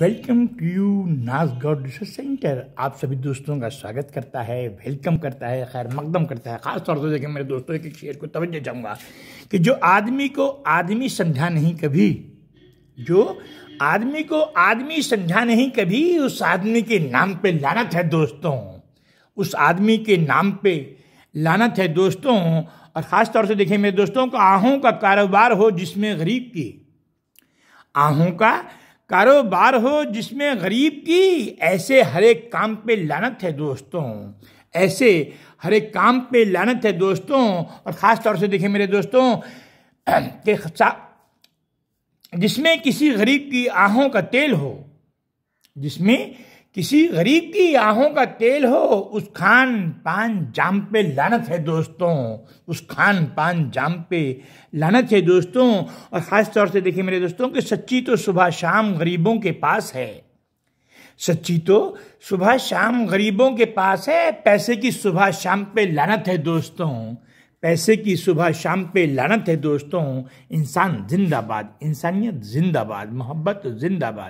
welcome to you Najafgarh research centre आप सभी दोस्तों का स्वागत करता है वेलकम करता है खैर मकदम करता है ख़ास तौर से देखें मेरे दोस्तों एक शेयर को तवज्जो चाहूँगा कि जो आदमी को आदमी समझा नहीं कभी जो आदमी को आदमी समझा नहीं कभी उस आदमी के नाम पे लानत है दोस्तों उस आदमी के नाम पे लानत है दोस्तों और ख़ास तौर से देखें मेरे दोस्तों का आहों का कारोबार हो जिसमें गरीब की आहों का कारोबार हो जिसमें गरीब की ऐसे हर एक काम पे लानत है दोस्तों ऐसे हर एक काम पे लानत है दोस्तों और ख़ास तौर से देखें मेरे दोस्तों के जिसमें किसी गरीब की आहों का तेल हो जिसमें किसी गरीब की आहों का तेल हो उस खान पान जाम पे लानत है दोस्तों उस खान पान जाम पे लानत है दोस्तों और ख़ास तौर से देखिए मेरे दोस्तों कि सच्ची तो सुबह शाम गरीबों के पास है सच्ची तो सुबह शाम गरीबों के पास है पैसे की सुबह शाम पे लानत है दोस्तों पैसे की सुबह शाम पे लानत है दोस्तों इंसान जिंदाबाद इंसानियत जिंदाबाद मोहब्बत जिंदाबाद